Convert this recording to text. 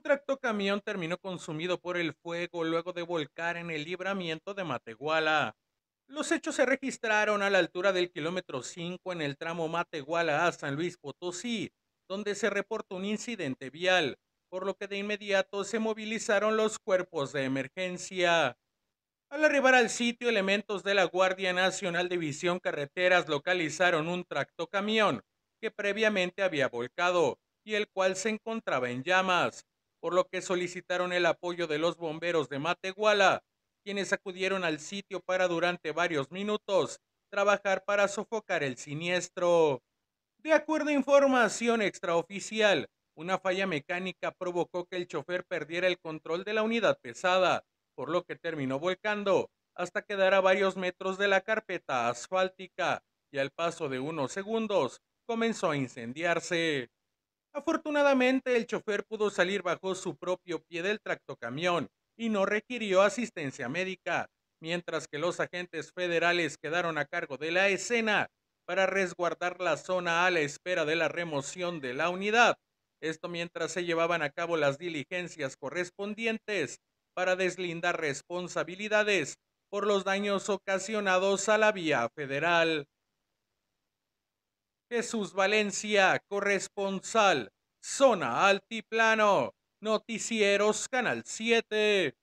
Un tractocamión terminó consumido por el fuego luego de volcar en el libramiento de Matehuala. Los hechos se registraron a la altura del kilómetro 5 en el tramo Matehuala a San Luis Potosí, donde se reportó un incidente vial, por lo que de inmediato se movilizaron los cuerpos de emergencia. Al arribar al sitio, elementos de la Guardia Nacional División Carreteras localizaron un tractocamión que previamente había volcado y el cual se encontraba en llamas, por lo que solicitaron el apoyo de los bomberos de Matehuala, quienes acudieron al sitio para durante varios minutos trabajar para sofocar el siniestro. De acuerdo a información extraoficial, una falla mecánica provocó que el chofer perdiera el control de la unidad pesada, por lo que terminó volcando hasta quedar a varios metros de la carpeta asfáltica y al paso de unos segundos comenzó a incendiarse. Afortunadamente, el chofer pudo salir bajo su propio pie del tractocamión y no requirió asistencia médica, mientras que los agentes federales quedaron a cargo de la escena para resguardar la zona a la espera de la remoción de la unidad. Esto mientras se llevaban a cabo las diligencias correspondientes para deslindar responsabilidades por los daños ocasionados a la vía federal. Jesús Valencia, corresponsal, zona altiplano, noticieros Canal 7.